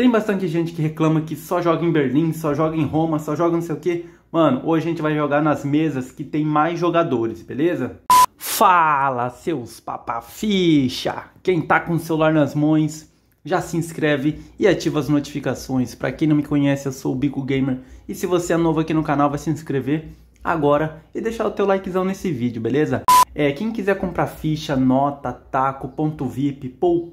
Tem bastante gente que reclama que só joga em Berlim, só joga em Roma, só joga não sei o que. Mano, hoje a gente vai jogar nas mesas que tem mais jogadores, beleza? Fala, seus papaficha! Quem tá com o celular nas mãos, já se inscreve e ativa as notificações. Pra quem não me conhece, eu sou o Bico Gamer. E se você é novo aqui no canal, vai se inscrever agora e deixar o teu likezão nesse vídeo, beleza? É, quem quiser comprar ficha, nota, taco, ponto VIP, Paul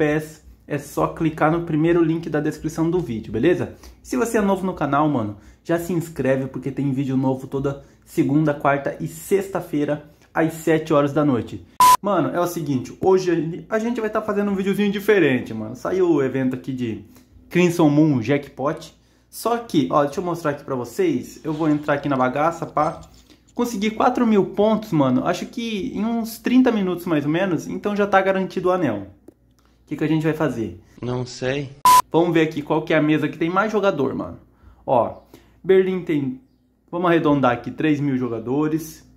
é só clicar no primeiro link da descrição do vídeo, beleza? Se você é novo no canal, mano, já se inscreve porque tem vídeo novo toda segunda, quarta e sexta-feira às 7 horas da noite. Mano, é o seguinte, hoje a gente vai estar tá fazendo um videozinho diferente, mano. Saiu o evento aqui de Crimson Moon Jackpot. Só que, ó, deixa eu mostrar aqui pra vocês. Eu vou entrar aqui na bagaça, pá. Consegui 4 mil pontos, mano. Acho que em uns 30 minutos mais ou menos. Então já tá garantido o anel que, que a gente vai fazer? Não sei. Vamos ver aqui qual que é a mesa que tem mais jogador, mano. Ó, Berlim tem, vamos arredondar aqui, 3 mil jogadores,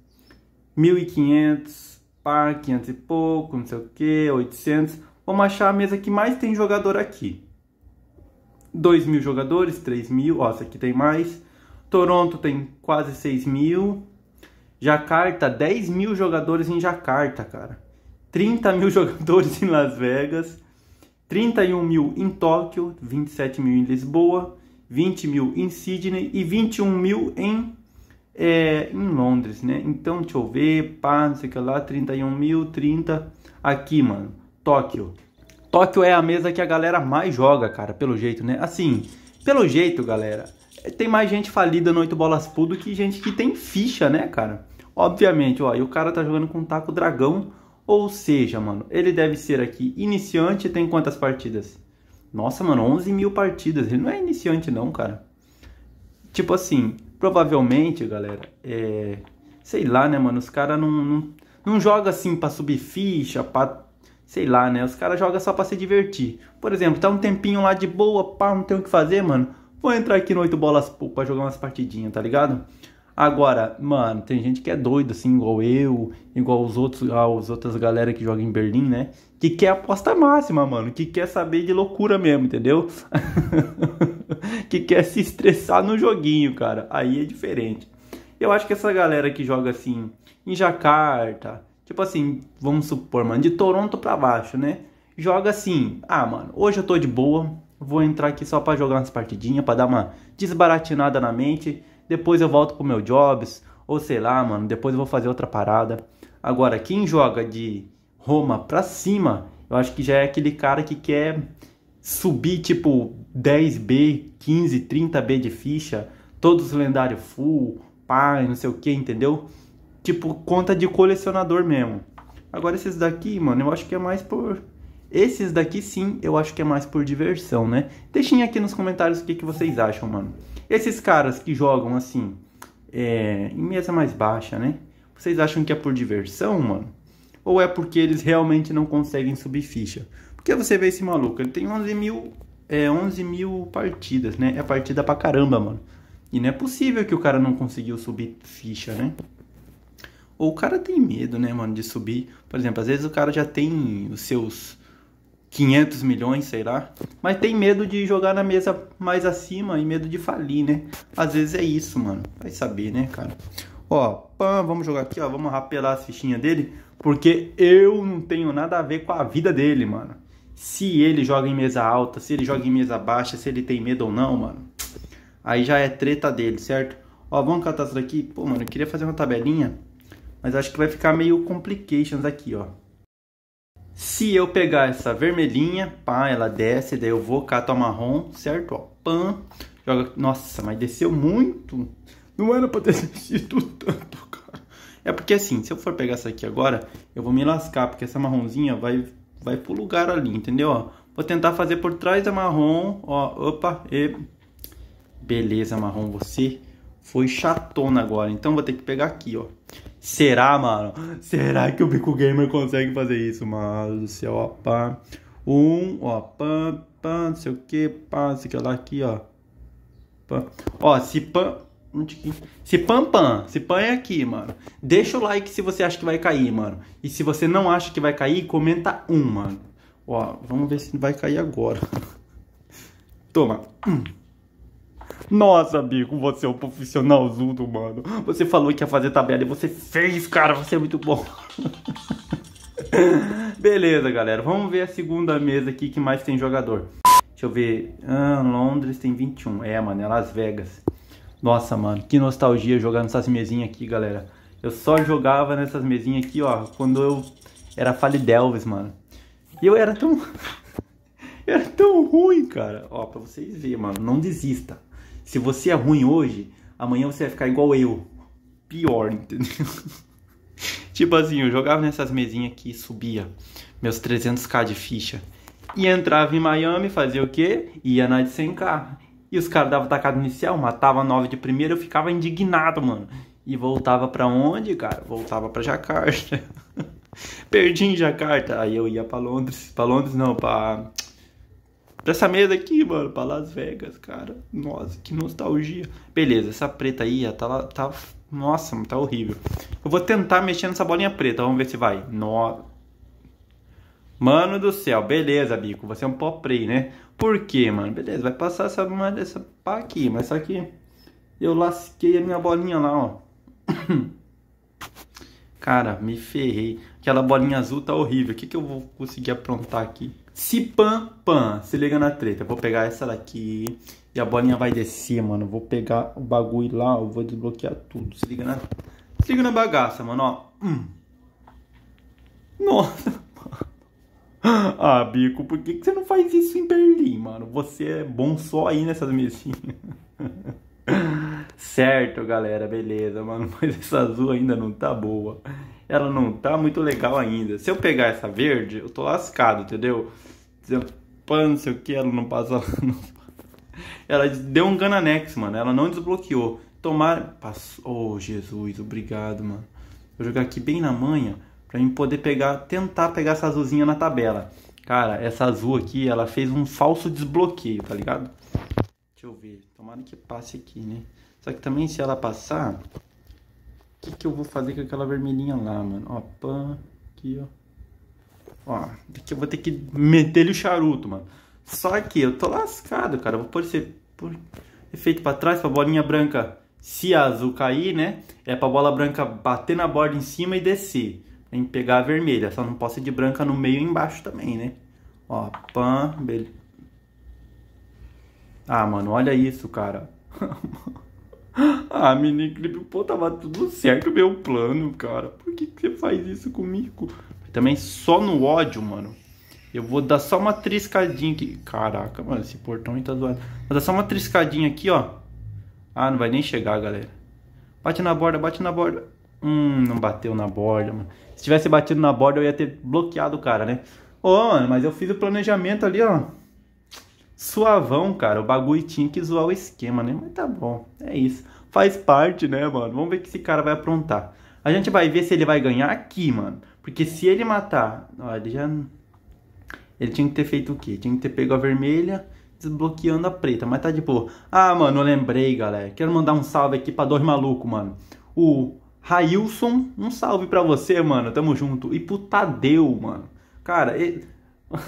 1.500, pá, 500 e pouco, não sei o que, 800. Vamos achar a mesa que mais tem jogador aqui. 2 mil jogadores, 3 mil, ó, essa aqui tem mais. Toronto tem quase 6 mil. Jacarta, 10 mil jogadores em Jakarta, cara. 30 mil jogadores em Las Vegas, 31 mil em Tóquio, 27 mil em Lisboa, 20 mil em Sydney e 21 mil em, é, em Londres, né? Então, deixa eu ver, pá, não sei o que lá, 31 mil, 30 aqui, mano, Tóquio. Tóquio é a mesa que a galera mais joga, cara, pelo jeito, né? Assim, pelo jeito, galera, tem mais gente falida no 8 bolas pool do que gente que tem ficha, né, cara? Obviamente, ó, e o cara tá jogando com um taco dragão ou seja, mano, ele deve ser aqui iniciante tem quantas partidas? Nossa, mano, 11 mil partidas. Ele não é iniciante não, cara. Tipo assim, provavelmente, galera, é... Sei lá, né, mano? Os caras não, não, não joga assim pra subir ficha, pra... Sei lá, né? Os caras jogam só pra se divertir. Por exemplo, tá um tempinho lá de boa, pá, não tem o que fazer, mano. Vou entrar aqui no 8 bolas pra jogar umas partidinhas, tá ligado? Agora, mano, tem gente que é doido, assim, igual eu, igual os outros, as ah, outras galera que joga em Berlim, né? Que quer aposta máxima, mano. Que quer saber de loucura mesmo, entendeu? que quer se estressar no joguinho, cara. Aí é diferente. Eu acho que essa galera que joga, assim, em Jacarta, tipo assim, vamos supor, mano, de Toronto pra baixo, né? Joga assim, ah, mano, hoje eu tô de boa, vou entrar aqui só pra jogar umas partidinhas, pra dar uma desbaratinada na mente depois eu volto pro meu Jobs, ou sei lá, mano, depois eu vou fazer outra parada. Agora, quem joga de Roma pra cima, eu acho que já é aquele cara que quer subir tipo 10B, 15, 30B de ficha, todos lendário full, pai, não sei o que, entendeu? Tipo, conta de colecionador mesmo. Agora esses daqui, mano, eu acho que é mais por esses daqui sim, eu acho que é mais por diversão, né? Deixem aqui nos comentários o que, que vocês acham, mano. Esses caras que jogam assim, é, em mesa mais baixa, né? Vocês acham que é por diversão, mano? Ou é porque eles realmente não conseguem subir ficha? Porque você vê esse maluco, ele tem 11 mil, é, 11 mil partidas, né? É partida pra caramba, mano. E não é possível que o cara não conseguiu subir ficha, né? Ou o cara tem medo, né, mano, de subir. Por exemplo, às vezes o cara já tem os seus 500 milhões, sei lá. Mas tem medo de jogar na mesa mais acima e medo de falir, né? Às vezes é isso, mano. Vai saber, né, cara? Ó, pã, vamos jogar aqui, ó. Vamos rapelar as fichinhas dele. Porque eu não tenho nada a ver com a vida dele, mano. Se ele joga em mesa alta, se ele joga em mesa baixa, se ele tem medo ou não, mano. Aí já é treta dele, certo? Ó, vamos catar isso daqui. Pô, mano, eu queria fazer uma tabelinha. Mas acho que vai ficar meio complications aqui, ó. Se eu pegar essa vermelhinha, pá, ela desce, daí eu vou, cato a marrom, certo? Ó, pã, joga... Nossa, mas desceu muito. Não era pra ter descido tanto, cara. É porque assim, se eu for pegar essa aqui agora, eu vou me lascar, porque essa marronzinha vai, vai pro lugar ali, entendeu? Ó, vou tentar fazer por trás da marrom, ó, opa, e... Beleza, marrom, você foi chatona agora. Então vou ter que pegar aqui, ó. Será, mano? Será que o Bico Gamer consegue fazer isso, mano? Do céu, ó, pá. Um, ó, pá, pá, não sei o que, pá, não sei o que lá aqui, ó. Pá. Ó, se pã. Um tiquinho. Se pam pam, se pam é aqui, mano. Deixa o like se você acha que vai cair, mano. E se você não acha que vai cair, comenta um, mano. Ó, vamos ver se vai cair agora. Toma. Hum. Nossa, Bico, você é um profissionalzudo, mano. Você falou que ia fazer tabela e você fez, cara. Você é muito bom. Beleza, galera. Vamos ver a segunda mesa aqui que mais tem jogador. Deixa eu ver. Ah, Londres tem 21. É, mano, é Las Vegas. Nossa, mano, que nostalgia jogar nessas mesinhas aqui, galera. Eu só jogava nessas mesinhas aqui, ó, quando eu era Falidelves, mano. E eu era tão... era tão ruim, cara. Ó, pra vocês verem, mano, não desista. Se você é ruim hoje, amanhã você vai ficar igual eu. Pior, entendeu? tipo assim, eu jogava nessas mesinhas aqui, subia meus 300k de ficha. E entrava em Miami, fazia o quê? Ia na de 100k. E os caras davam tacada inicial, matava 9 de primeira, eu ficava indignado, mano. E voltava pra onde, cara? Voltava pra Jacarta. Perdi em Jacarta. Aí eu ia pra Londres. Pra Londres não, pra pra essa mesa aqui, mano, pra Las Vegas, cara. Nossa, que nostalgia. Beleza, essa preta aí, ela tá, tá. Nossa, tá horrível. Eu vou tentar mexer nessa bolinha preta, vamos ver se vai. Nossa. Mano do céu, beleza, Bico. Você é um pó prey, né? Por quê, mano? Beleza, vai passar essa, essa pá aqui, mas só que eu lasquei a minha bolinha lá, ó. Cara, me ferrei. Aquela bolinha azul tá horrível. O que, que eu vou conseguir aprontar aqui? Se pan, pan. Se liga na treta. Vou pegar essa daqui. E a bolinha vai descer, mano. Vou pegar o bagulho lá. Eu vou desbloquear tudo. Se liga na, se liga na bagaça, mano. Ó. Hum. Nossa, mano. Ah, Bico, por que, que você não faz isso em Berlim, mano? Você é bom só aí nessas mesinhas. certo, galera. Beleza, mano. Mas essa azul ainda não tá boa. Ela não tá muito legal ainda. Se eu pegar essa verde, eu tô lascado, entendeu? pá, não sei o que, ela não passa lá, não. Ela deu um Gananex, mano. Ela não desbloqueou. Tomara. Passou. Oh, Jesus, obrigado, mano. Vou jogar aqui bem na manha pra mim poder pegar, tentar pegar essa azulzinha na tabela. Cara, essa azul aqui, ela fez um falso desbloqueio, tá ligado? Deixa eu ver. Tomara que passe aqui, né? Só que também se ela passar, o que, que eu vou fazer com aquela vermelhinha lá, mano? Ó, pã, aqui, ó. Ó, eu vou ter que meter-lhe o charuto, mano. Só que eu tô lascado, cara. Vou pôr esse por... efeito pra trás, pra bolinha branca, se azul cair, né? É pra bola branca bater na borda em cima e descer. Tem que pegar a vermelha. Só não posso ir de branca no meio e embaixo também, né? Ó, pan, beleza. Ah, mano, olha isso, cara. ah, mini clipe, pô, tava tudo certo meu plano, cara. Por que, que você faz isso comigo? Também só no ódio, mano. Eu vou dar só uma triscadinha aqui. Caraca, mano, esse portão aí tá zoado. Vou dar só uma triscadinha aqui, ó. Ah, não vai nem chegar, galera. Bate na borda, bate na borda. Hum, não bateu na borda, mano. Se tivesse batido na borda, eu ia ter bloqueado o cara, né? Ô, oh, mano, mas eu fiz o planejamento ali, ó. Suavão, cara. O bagulho tinha que zoar o esquema, né? Mas tá bom, é isso. Faz parte, né, mano? Vamos ver o que esse cara vai aprontar. A gente vai ver se ele vai ganhar aqui, mano. Porque se ele matar. Ó, ele já. Ele tinha que ter feito o quê? Tinha que ter pego a vermelha, desbloqueando a preta. Mas tá de boa. Ah, mano, eu lembrei, galera. Quero mandar um salve aqui pra dois malucos, mano. O Railson, um salve pra você, mano. Tamo junto. E pro Tadeu, mano. Cara, ele...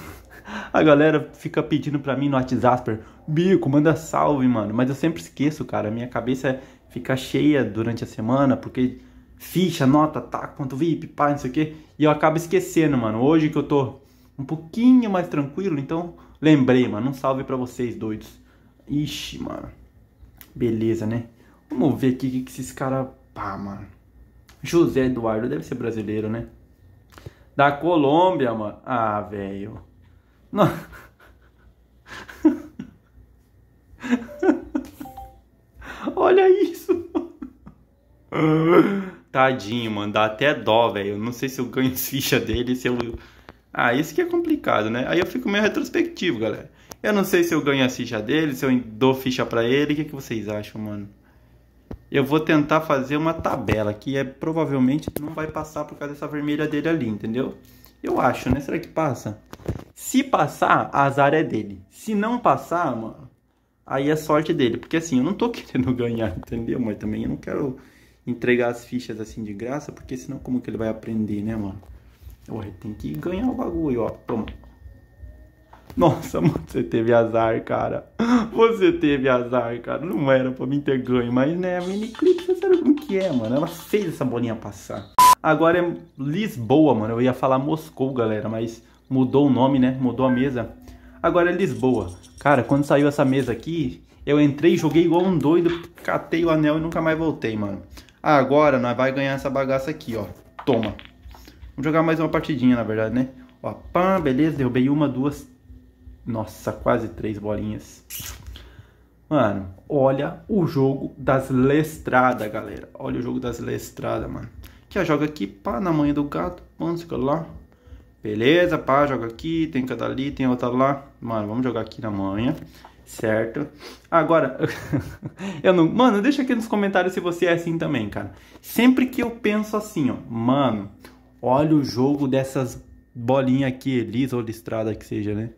a galera fica pedindo pra mim no WhatsApp, Bico, manda salve, mano. Mas eu sempre esqueço, cara. Minha cabeça fica cheia durante a semana, porque ficha, nota, tá, quanto VIP, pá, não sei o quê. E eu acabo esquecendo, mano. Hoje que eu tô um pouquinho mais tranquilo, então lembrei, mano. Um salve pra vocês doidos. Ixi, mano. Beleza, né? Vamos ver aqui o que, esses caras. Pá, mano. José Eduardo, deve ser brasileiro, né? Da Colômbia, mano. Ah, velho. Não. Olha isso. Tadinho, mano, dá até dó, velho. Não sei se eu ganho ficha dele, se eu. Ah, isso que é complicado, né? Aí eu fico meio retrospectivo, galera. Eu não sei se eu ganho a ficha dele, se eu dou ficha para ele. O que, que vocês acham, mano? Eu vou tentar fazer uma tabela que é provavelmente não vai passar por causa dessa vermelha dele ali, entendeu? Eu acho, né? Será que passa? Se passar, azar é dele. Se não passar, mano, aí é sorte dele. Porque assim, eu não tô querendo ganhar, entendeu? Mas também eu não quero entregar as fichas assim de graça, porque senão como que ele vai aprender, né, mano? Ué, tem que ganhar o bagulho, ó. Toma. Nossa, mano, você teve azar, cara. Você teve azar, cara. Não era pra mim ter ganho, mas né, a clip, você sabe como que é, mano. Ela fez essa bolinha passar. Agora é Lisboa, mano. Eu ia falar Moscou, galera, mas mudou o nome, né? Mudou a mesa. Agora é Lisboa. Cara, quando saiu essa mesa aqui, eu entrei, joguei igual um doido, catei o anel e nunca mais voltei, mano. Ah, agora nós vai ganhar essa bagaça aqui, ó. Toma. Vamos jogar mais uma partidinha, na verdade, né? Ó, pá, beleza. Derrubei uma, duas... Nossa, quase três bolinhas. Mano, olha o jogo das lestradas, galera. Olha o jogo das lestradas, mano. Que a joga aqui, pá, na manhã do gato. Mano, fica lá. Beleza, pá, joga aqui. Tem cada ali, tem outra lá. Mano, vamos jogar aqui na manhã certo? Agora, eu não. Mano, deixa aqui nos comentários se você é assim também, cara. Sempre que eu penso assim, ó, mano, olha o jogo dessas bolinhas aqui, lisa ou listrada que seja, né?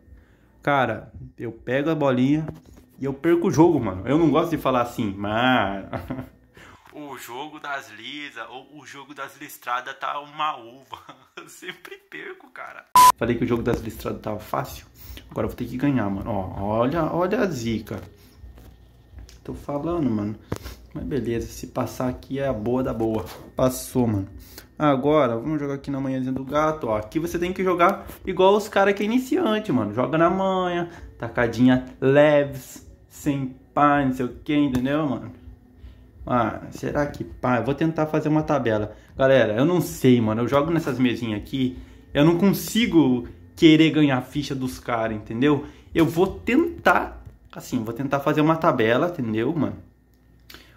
Cara, eu pego a bolinha e eu perco o jogo, mano. Eu não gosto de falar assim, mano. o jogo das lisas ou o jogo das listradas tá uma uva. Eu sempre perco, cara. Falei que o jogo das listradas tava fácil? Agora eu vou ter que ganhar, mano. Ó, olha, olha a zica. Tô falando, mano. Mas beleza, se passar aqui é a boa da boa. Passou, mano. Agora, vamos jogar aqui na manhãzinha do gato, ó. Aqui você tem que jogar igual os caras que é iniciante, mano. Joga na manhã, tacadinha leves, sem pá, não sei o que, entendeu, mano? Ah, será que pá? Eu vou tentar fazer uma tabela. Galera, eu não sei, mano. Eu jogo nessas mesinhas aqui, eu não consigo querer ganhar a ficha dos caras, entendeu? Eu vou tentar, assim, vou tentar fazer uma tabela, entendeu, mano?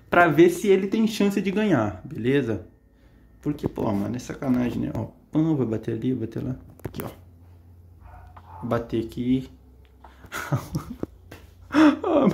Pra ver se ele tem chance de ganhar, beleza? Porque, pô, mano, é sacanagem, né? Ó, pão, vai bater ali, vai bater lá. Aqui, ó. Bater aqui.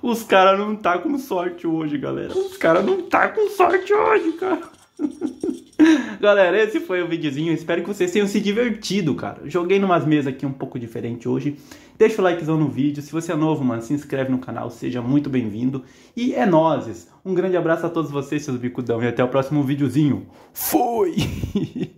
Os caras não tá com sorte hoje, galera. Os caras não tá com sorte hoje, cara. Galera, esse foi o videozinho. Espero que vocês tenham se divertido, cara. Joguei numas mesas aqui um pouco diferente hoje. Deixa o likezão no vídeo. Se você é novo, mano, se inscreve no canal. Seja muito bem-vindo. E é nozes. Um grande abraço a todos vocês, seus bicudão. E até o próximo videozinho. Fui!